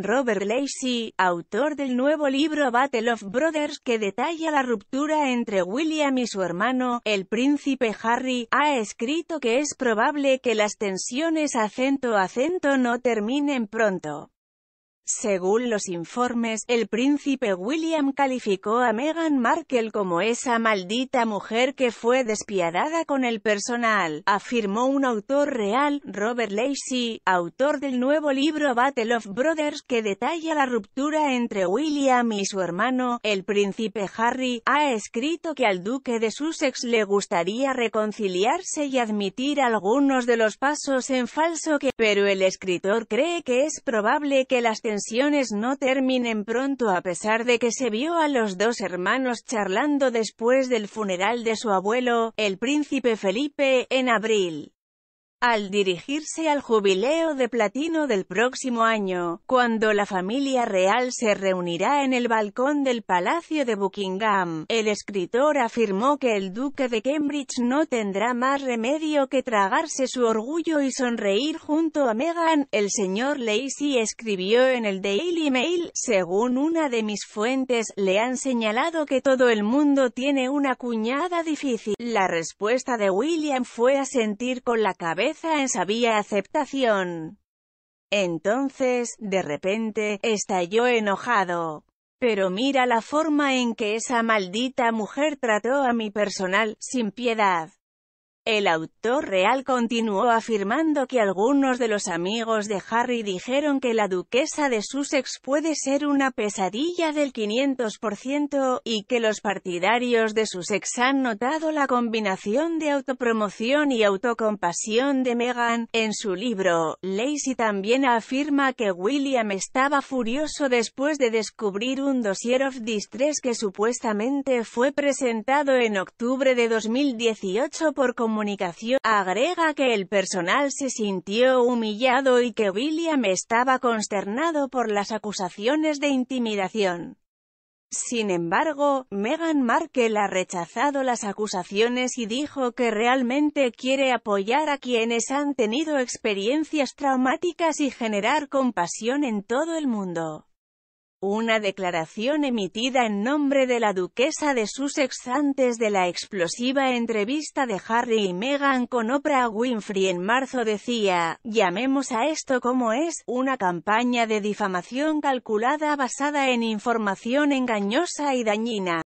Robert Lacey, autor del nuevo libro Battle of Brothers que detalla la ruptura entre William y su hermano, el príncipe Harry, ha escrito que es probable que las tensiones acento-acento no terminen pronto. Según los informes, el príncipe William calificó a Meghan Markle como esa maldita mujer que fue despiadada con el personal, afirmó un autor real, Robert Lacey, autor del nuevo libro Battle of Brothers que detalla la ruptura entre William y su hermano, el príncipe Harry, ha escrito que al duque de Sussex le gustaría reconciliarse y admitir algunos de los pasos en falso que, pero el escritor cree que es probable que las tensiones no terminen pronto a pesar de que se vio a los dos hermanos charlando después del funeral de su abuelo, el príncipe Felipe, en abril al dirigirse al jubileo de platino del próximo año, cuando la familia real se reunirá en el balcón del Palacio de Buckingham. El escritor afirmó que el duque de Cambridge no tendrá más remedio que tragarse su orgullo y sonreír junto a Meghan. El señor Lacey escribió en el Daily Mail, según una de mis fuentes, le han señalado que todo el mundo tiene una cuñada difícil. La respuesta de William fue sentir con la cabeza en aceptación. Entonces, de repente, estalló enojado. Pero mira la forma en que esa maldita mujer trató a mi personal, sin piedad. El autor real continuó afirmando que algunos de los amigos de Harry dijeron que la duquesa de Sussex puede ser una pesadilla del 500% y que los partidarios de Sussex han notado la combinación de autopromoción y autocompasión de Meghan. En su libro, Lacey también afirma que William estaba furioso después de descubrir un dossier of distress que supuestamente fue presentado en octubre de 2018 por comunicación, agrega que el personal se sintió humillado y que William estaba consternado por las acusaciones de intimidación. Sin embargo, Meghan Markle ha rechazado las acusaciones y dijo que realmente quiere apoyar a quienes han tenido experiencias traumáticas y generar compasión en todo el mundo. Una declaración emitida en nombre de la duquesa de Sussex antes de la explosiva entrevista de Harry y Meghan con Oprah Winfrey en marzo decía, llamemos a esto como es, una campaña de difamación calculada basada en información engañosa y dañina.